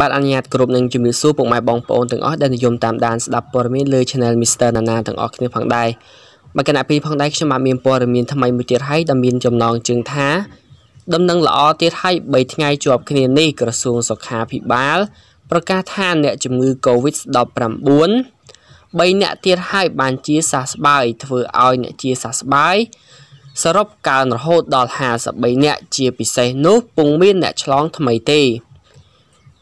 បាទអនុញ្ញាតគ្រប់នឹងជំរាបសួរពុកម៉ែបងប្អូនទាំងអស់ដែលនិយមតាមដានស្ដាប់ព័ត៌មានលើ Channel Mr. Nana ទាំងអស់គ្នាផងដែរមកគណៈពីផងដែរខ្ញុំបាទមានព័ត៌មានថ្មីមួយទៀតហើយដែលមាន ចំណងជើងថា ដំណឹងល្អទៀតហើយ3ថ្ងៃជាប់គ្នានេះក្រសួងសុខាភិបាលប្រកាសថាអ្នកជំងឺ COVID-19 3អ្នកទៀតហើយបានជាសះស្បើយធ្វើឲ្យអ្នកជាសះស្បើយសរុបកើនរហូតដល់53អ្នកជាពិសេសនោះពុំមាន អ្នកឆ្លងថ្មីទេ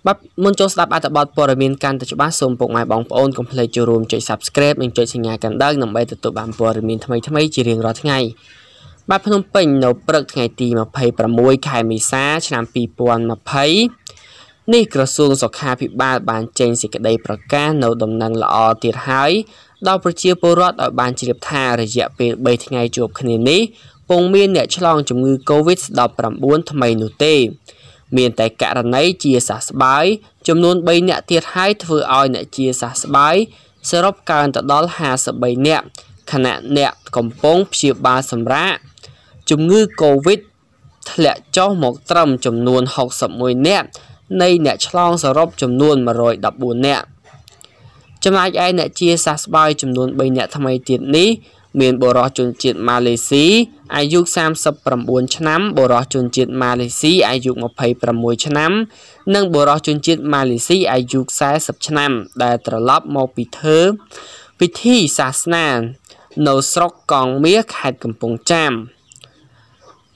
បាទមុនចូលស្ដាប់អត្ថបទព័ត៌មានកាន់តែច្បាស់សូមពុកម៉ែបងប្អូនកុំភ្លេចចូលរួមចុច Subscribe និងចុចសញ្ញាកណ្ដឹងដើម្បីទទួលបានព័ត៌មានថ្មីៗជារៀងរាល់ថ្ងៃបាទភ្នំពេញនៅព្រឹកថ្ងៃទី26ខែមេសាឆ្នាំ2020នេះក្រសួងសុខាភិបាលបានចេញសេចក្តីប្រកាសនៅដំណឹងល្អទៀតហើយដល់ប្រជាពលរដ្ឋឲ្យបានជ្រាបថារយៈពេល3ថ្ងៃជួបគ្នានេះពុំមានអ្នកឆ្លងជំងឺ Covid-19 ថ្មីនោះទេមានតែករណីជាសះស្បើយចំនួន3នាក់ទៀតហើយធ្វើឲ្យអ្នកជាសះស្បើយសរុបកើនទៅដល់53នាក់ខណៈអ្នកកំពុងព្យាបាលសម្រាប់ជំងឺ Covid ធ្លាក់ចុះមកត្រឹមចំនួន61នាក់នៃអ្នកឆ្លងសរុបចំនួន114នាក់ចំណែកឯអ្នកជាសះស្បើយចំនួន3នាក់ថ្មីទៀតនេះមានបុរសជនជាតិម៉ាឡេស៊ីអាយុ39ឆ្នាំបុរសជនជាតិម៉ាឡេស៊ីអាយុ26ឆ្នាំ និងបុរសជនជាតិម៉ាឡេស៊ីអាយុ40ឆ្នាំ ដែលត្រឡប់មកពីធ្វើពិធីសាសនា នៅស្រុកកងមាសខេត្តកំពង់ចាម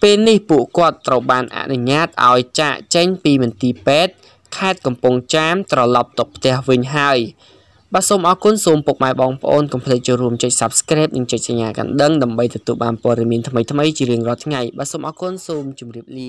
ពេលនេះពួកគាត់ត្រូវបានអនុញ្ញាតឲ្យចាកចេញពីមន្ទីរពេទ្យខេត្តកំពង់ចាមត្រឡប់ទៅផ្ទះវិញហើយបាទសូមអរគុណសូមពុកម៉ែបងប្អូនកុំភ្លេចចូលរួមចុច Subscribe និងចុចសញ្ញាកណ្ដឹងដើម្បីទទួលបានព័ត៌មានថ្មីៗជារៀងរាល់ថ្ងៃបាទសូមអរគុណសូមជម្រាបលា